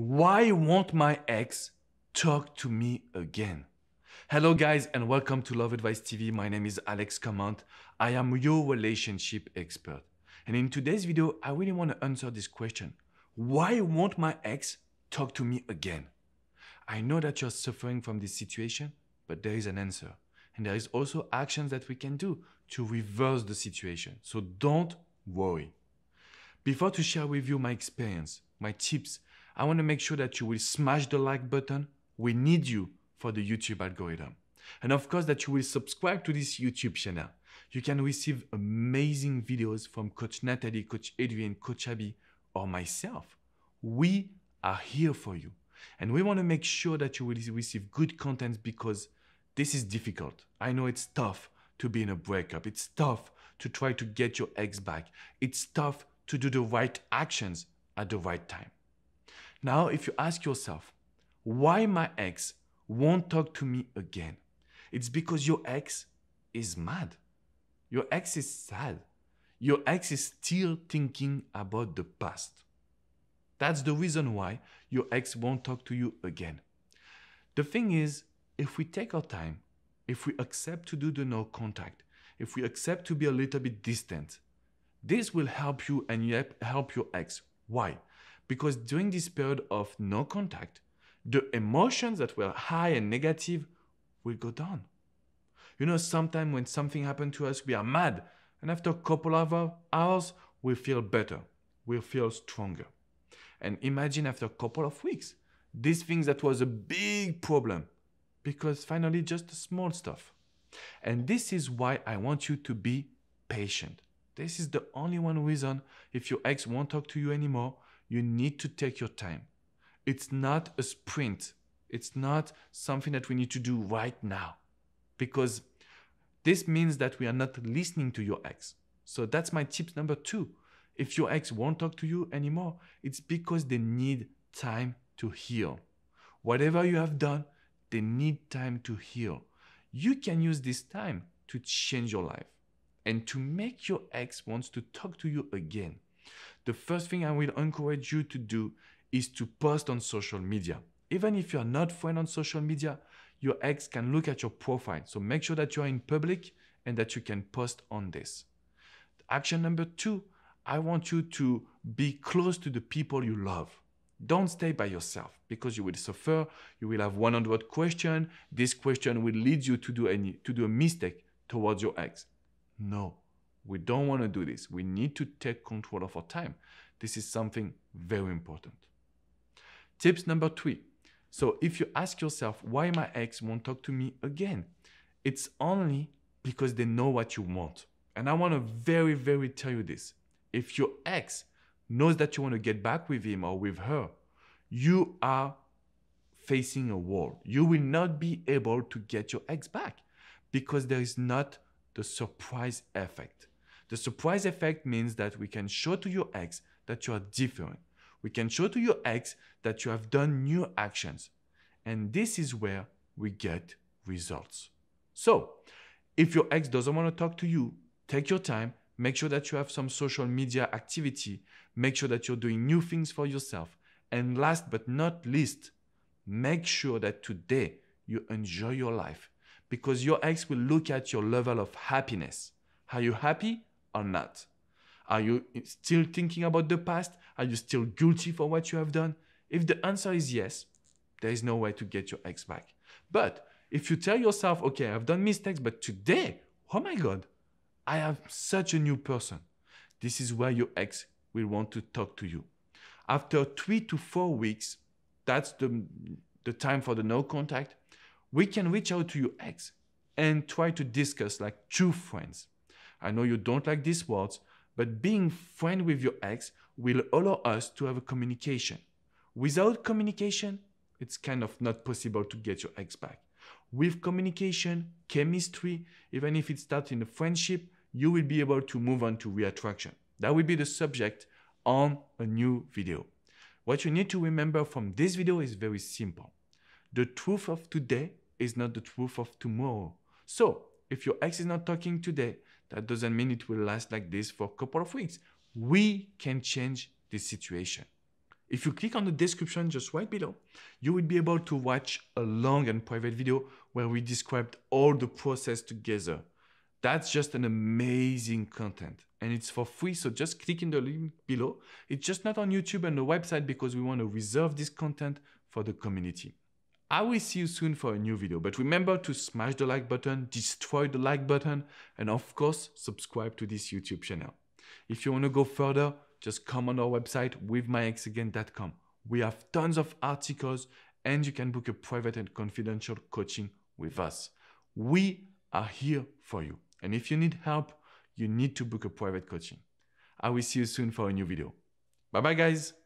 Why won't my ex talk to me again? Hello guys and welcome to Love Advice TV. My name is Alex Command. I am your relationship expert. And in today's video, I really want to answer this question. Why won't my ex talk to me again? I know that you're suffering from this situation, but there is an answer. And there is also actions that we can do to reverse the situation. So don't worry. Before to share with you my experience, my tips, I want to make sure that you will smash the like button. We need you for the YouTube algorithm. And of course that you will subscribe to this YouTube channel. You can receive amazing videos from Coach Natalie, Coach Adrian, Coach Abby, or myself. We are here for you. And we want to make sure that you will receive good content because this is difficult. I know it's tough to be in a breakup. It's tough to try to get your ex back. It's tough to do the right actions at the right time. Now, if you ask yourself, why my ex won't talk to me again? It's because your ex is mad. Your ex is sad. Your ex is still thinking about the past. That's the reason why your ex won't talk to you again. The thing is, if we take our time, if we accept to do the no contact, if we accept to be a little bit distant, this will help you and help your ex. Why? Because during this period of no contact, the emotions that were high and negative will go down. You know, sometimes when something happened to us, we are mad. And after a couple of hours, we feel better. We feel stronger. And imagine after a couple of weeks, these things that was a big problem, because finally just small stuff. And this is why I want you to be patient. This is the only one reason if your ex won't talk to you anymore, you need to take your time. It's not a sprint. It's not something that we need to do right now because this means that we are not listening to your ex. So that's my tip number two. If your ex won't talk to you anymore, it's because they need time to heal. Whatever you have done, they need time to heal. You can use this time to change your life and to make your ex wants to talk to you again the first thing I will encourage you to do is to post on social media. Even if you're not friend on social media, your ex can look at your profile. So make sure that you're in public and that you can post on this. Action number two, I want you to be close to the people you love. Don't stay by yourself because you will suffer. You will have 100 questions. This question will lead you to do, any, to do a mistake towards your ex. No, we don't want to do this. We need to take control of our time. This is something very important. Tips number three. So if you ask yourself, why my ex won't talk to me again? It's only because they know what you want. And I want to very, very tell you this. If your ex knows that you want to get back with him or with her, you are facing a wall. You will not be able to get your ex back because there is not the surprise effect. The surprise effect means that we can show to your ex that you are different. We can show to your ex that you have done new actions. And this is where we get results. So, if your ex doesn't want to talk to you, take your time, make sure that you have some social media activity, make sure that you're doing new things for yourself. And last but not least, make sure that today you enjoy your life because your ex will look at your level of happiness. Are you happy? or not? Are you still thinking about the past? Are you still guilty for what you have done? If the answer is yes, there is no way to get your ex back. But if you tell yourself, okay, I've done mistakes, but today, oh my God, I am such a new person. This is where your ex will want to talk to you. After three to four weeks, that's the, the time for the no contact, we can reach out to your ex and try to discuss like true friends. I know you don't like these words, but being friend with your ex will allow us to have a communication. Without communication, it's kind of not possible to get your ex back. With communication, chemistry, even if it starts in a friendship, you will be able to move on to reattraction. That will be the subject on a new video. What you need to remember from this video is very simple. The truth of today is not the truth of tomorrow. So, if your ex is not talking today, that doesn't mean it will last like this for a couple of weeks. We can change this situation. If you click on the description just right below, you will be able to watch a long and private video where we described all the process together. That's just an amazing content and it's for free. So just click in the link below. It's just not on YouTube and the website because we want to reserve this content for the community. I will see you soon for a new video, but remember to smash the like button, destroy the like button, and of course, subscribe to this YouTube channel. If you want to go further, just come on our website withmyexagain.com. We have tons of articles and you can book a private and confidential coaching with us. We are here for you. And if you need help, you need to book a private coaching. I will see you soon for a new video. Bye bye, guys.